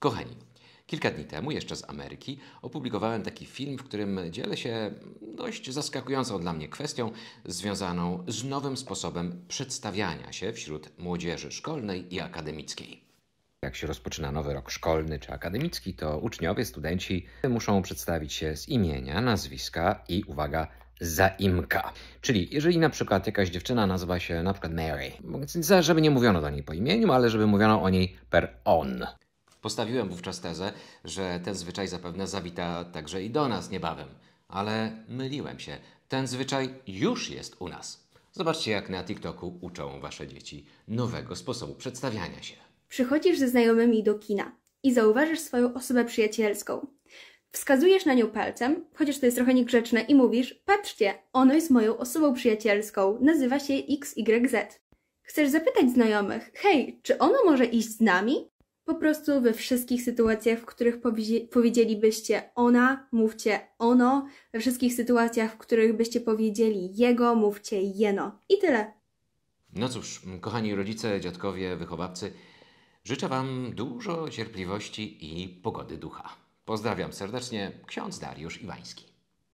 Kochani, kilka dni temu, jeszcze z Ameryki, opublikowałem taki film, w którym dzielę się dość zaskakującą dla mnie kwestią związaną z nowym sposobem przedstawiania się wśród młodzieży szkolnej i akademickiej. Jak się rozpoczyna nowy rok szkolny czy akademicki, to uczniowie, studenci muszą przedstawić się z imienia, nazwiska i uwaga, zaimka. Czyli jeżeli na przykład jakaś dziewczyna nazywa się na przykład Mary, żeby nie mówiono do niej po imieniu, ale żeby mówiono o niej per on. Postawiłem wówczas tezę, że ten zwyczaj zapewne zawita także i do nas niebawem. Ale myliłem się. Ten zwyczaj już jest u nas. Zobaczcie, jak na TikToku uczą wasze dzieci nowego sposobu przedstawiania się. Przychodzisz ze znajomymi do kina i zauważysz swoją osobę przyjacielską. Wskazujesz na nią palcem, chociaż to jest trochę niegrzeczne, i mówisz: Patrzcie, ono jest moją osobą przyjacielską, nazywa się XYZ. Chcesz zapytać znajomych: Hej, czy ono może iść z nami? Po prostu we wszystkich sytuacjach, w których powiedzielibyście ona, mówcie ono. We wszystkich sytuacjach, w których byście powiedzieli jego, mówcie jeno. I tyle. No cóż, kochani rodzice, dziadkowie, wychowawcy, życzę Wam dużo cierpliwości i pogody ducha. Pozdrawiam serdecznie, ksiądz Dariusz Iwański.